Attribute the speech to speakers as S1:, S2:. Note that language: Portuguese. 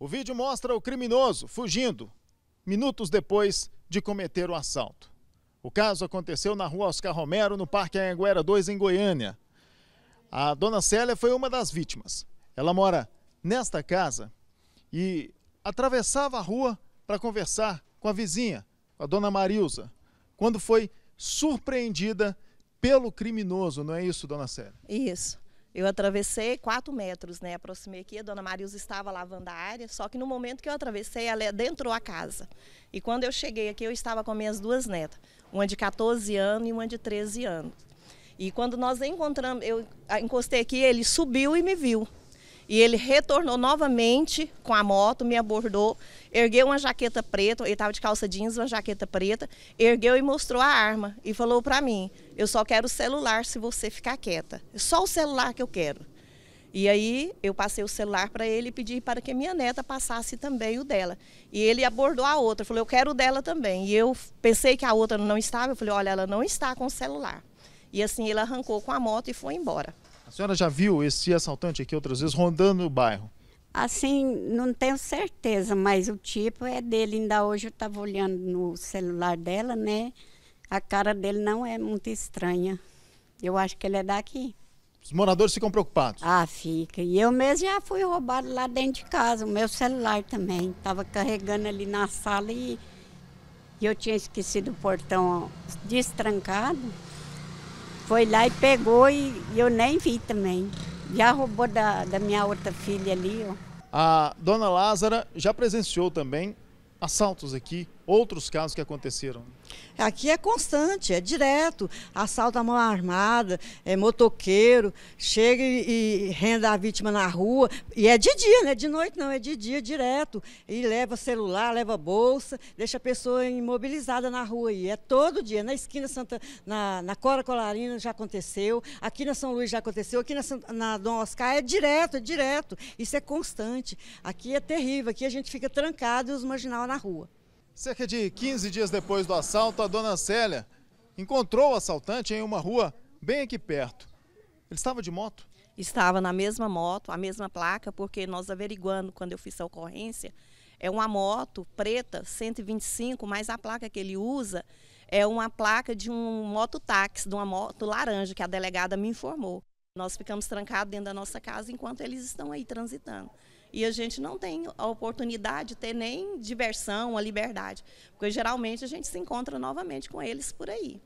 S1: O vídeo mostra o criminoso fugindo minutos depois de cometer o assalto. O caso aconteceu na rua Oscar Romero, no Parque Anhanguera 2, em Goiânia. A dona Célia foi uma das vítimas. Ela mora nesta casa e atravessava a rua para conversar com a vizinha, a dona Marilza, quando foi surpreendida pelo criminoso, não é isso, dona Célia?
S2: Isso. Eu atravessei quatro metros, né? Aproximei aqui, a dona Marilza estava lavando a área, só que no momento que eu atravessei, ela é, adentrou a casa. E quando eu cheguei aqui, eu estava com minhas duas netas, uma de 14 anos e uma de 13 anos. E quando nós encontramos, eu encostei aqui, ele subiu e me viu. E ele retornou novamente com a moto, me abordou, ergueu uma jaqueta preta, ele estava de calça jeans, uma jaqueta preta, ergueu e mostrou a arma e falou para mim: Eu só quero o celular se você ficar quieta. É só o celular que eu quero. E aí eu passei o celular para ele e pedi para que minha neta passasse também o dela. E ele abordou a outra, falou: Eu quero o dela também. E eu pensei que a outra não estava, eu falei: Olha, ela não está com o celular. E assim ele arrancou com a moto e
S3: foi embora.
S1: A senhora já viu esse assaltante aqui outras vezes rondando o bairro? Assim,
S3: não tenho certeza, mas o tipo é dele. Ainda hoje eu estava olhando no celular dela, né? A cara dele não é muito estranha. Eu acho que ele é daqui. Os moradores ficam preocupados? Ah, fica. E eu mesmo já fui roubado lá dentro de casa, o meu celular também. Estava carregando ali na sala e, e eu tinha esquecido o portão destrancado. Foi lá e pegou e eu nem vi também. Já roubou da, da minha outra filha ali, ó.
S1: A dona Lázara já presenciou também assaltos aqui, outros casos que aconteceram. Aqui é constante, é direto. Assalto à mão armada, é
S4: motoqueiro, chega e, e renda a vítima na rua. E é de dia, não é de noite não, é de dia direto. E leva celular, leva bolsa, deixa a pessoa imobilizada na rua. E é todo dia. Na esquina Santa, na, na Cora Colarina já aconteceu, aqui na São Luís já aconteceu, aqui na, na Dom Oscar é direto, é direto. Isso é constante.
S1: Aqui é terrível, aqui a gente fica trancado e os marginal na rua. Cerca de 15 dias depois do assalto, a dona Célia encontrou o assaltante em uma rua bem aqui perto. Ele estava de moto?
S2: Estava na mesma moto, a mesma placa, porque nós averiguando quando eu fiz a ocorrência, é uma moto preta 125, mas a placa que ele usa é uma placa de um mototáxi, de uma moto laranja, que a delegada me informou. Nós ficamos trancados dentro da nossa casa enquanto eles estão aí transitando e a gente não tem a oportunidade de ter nem diversão, a liberdade, porque geralmente a gente se encontra novamente com eles por aí.